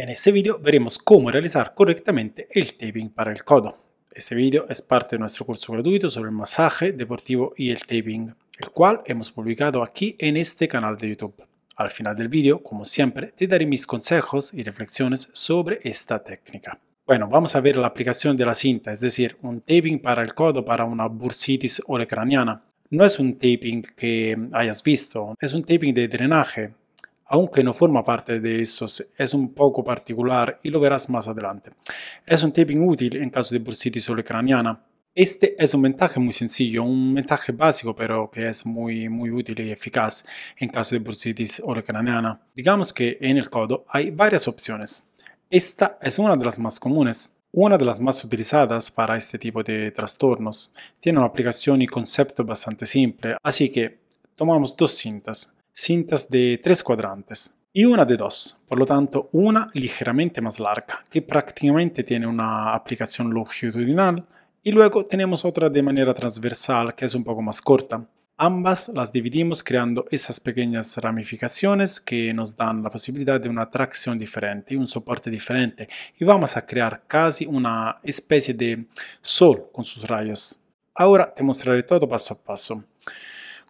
En este video veremos cómo realizar correctamente el taping para el codo. Este video es parte de nuestro curso gratuito sobre el masaje deportivo y el taping, el cual hemos publicado aquí en este canal de YouTube. Al final del video, como siempre, te daré mis consejos y reflexiones sobre esta técnica. Bueno, vamos a ver la aplicación de la cinta, es decir, un taping para el codo para una bursitis olecraniana. No es un taping que hayas visto, es un taping de drenaje, aunque no forma parte de esos, es un poco particular y lo verás más adelante. Es un taping útil en caso de bursitis olecraniana. Este es un ventaje muy sencillo, un ventaje básico, pero que es muy, muy útil y eficaz en caso de bursitis olecraniana. Digamos que en el codo hay varias opciones. Esta es una de las más comunes, una de las más utilizadas para este tipo de trastornos. Tiene una aplicación y concepto bastante simple, así que tomamos dos cintas, cintas de tres cuadrantes y una de dos, por lo tanto una ligeramente más larga, que prácticamente tiene una aplicación longitudinal, y luego tenemos otra de manera transversal, que es un poco más corta. Ambas las dividimos creando esas pequeñas ramificaciones que nos dan la posibilidad de una tracción diferente, un soporte diferente, y vamos a crear casi una especie de sol con sus rayos. Ahora te mostraré todo paso a paso.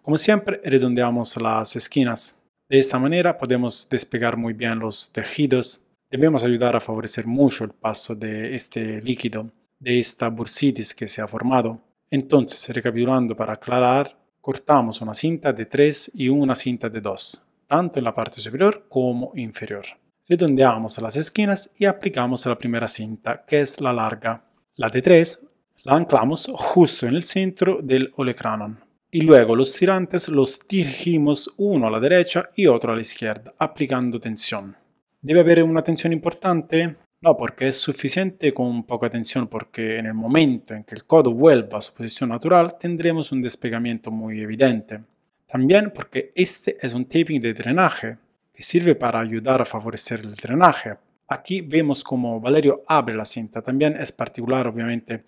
Como siempre, redondeamos las esquinas. De esta manera podemos despegar muy bien los tejidos. Debemos ayudar a favorecer mucho el paso de este líquido, de esta bursitis que se ha formado. Entonces, recapitulando para aclarar, cortamos una cinta de 3 y una cinta de 2, tanto en la parte superior como inferior. Redondeamos las esquinas y aplicamos la primera cinta, que es la larga. La de 3 la anclamos justo en el centro del olecranon y luego los tirantes los dirigimos uno a la derecha y otro a la izquierda, aplicando tensión. ¿Debe haber una tensión importante? No, porque es suficiente con poca tensión, porque en el momento en que el codo vuelva a su posición natural tendremos un despegamiento muy evidente. También porque este es un taping de drenaje, que sirve para ayudar a favorecer el drenaje. Aquí vemos como Valerio abre la cinta, también es particular obviamente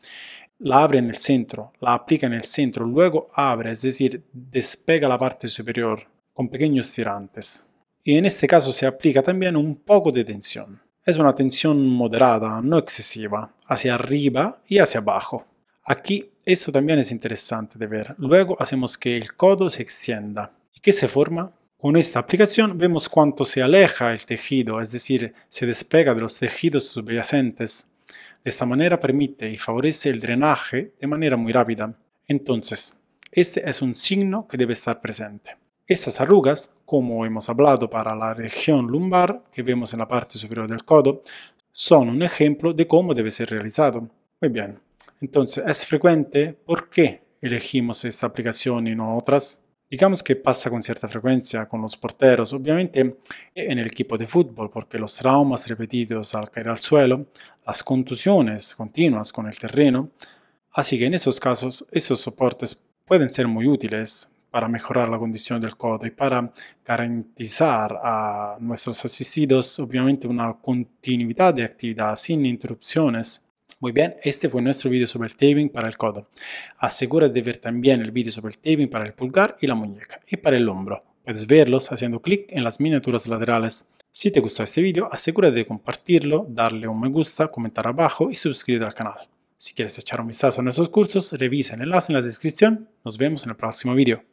la abre en el centro, la aplica en el centro, luego abre, es decir, despega la parte superior con pequeños tirantes. Y en este caso se aplica también un poco de tensión. Es una tensión moderada, no excesiva, hacia arriba y hacia abajo. Aquí esto también es interesante de ver. Luego hacemos que el codo se extienda. ¿Y qué se forma? Con esta aplicación vemos cuánto se aleja el tejido, es decir, se despega de los tejidos subyacentes de esta manera permite y favorece el drenaje de manera muy rápida. Entonces, este es un signo que debe estar presente. Estas arrugas, como hemos hablado para la región lumbar que vemos en la parte superior del codo, son un ejemplo de cómo debe ser realizado. Muy bien, entonces es frecuente, ¿por qué elegimos esta aplicación y no otras? digamos que pasa con cierta frecuencia con los porteros, obviamente en el equipo de fútbol, porque los traumas repetidos al caer al suelo, las contusiones continuas con el terreno, así que en esos casos esos soportes pueden ser muy útiles para mejorar la condición del codo y para garantizar a nuestros asistidos obviamente una continuidad de actividad sin interrupciones muy bien, este fue nuestro vídeo sobre el taping para el codo. Asegúrate de ver también el vídeo sobre el taping para el pulgar y la muñeca y para el hombro. Puedes verlos haciendo clic en las miniaturas laterales. Si te gustó este vídeo, asegúrate de compartirlo, darle un me gusta, comentar abajo y suscribirte al canal. Si quieres echar un vistazo a nuestros cursos, revisa el enlace en la descripción. Nos vemos en el próximo vídeo.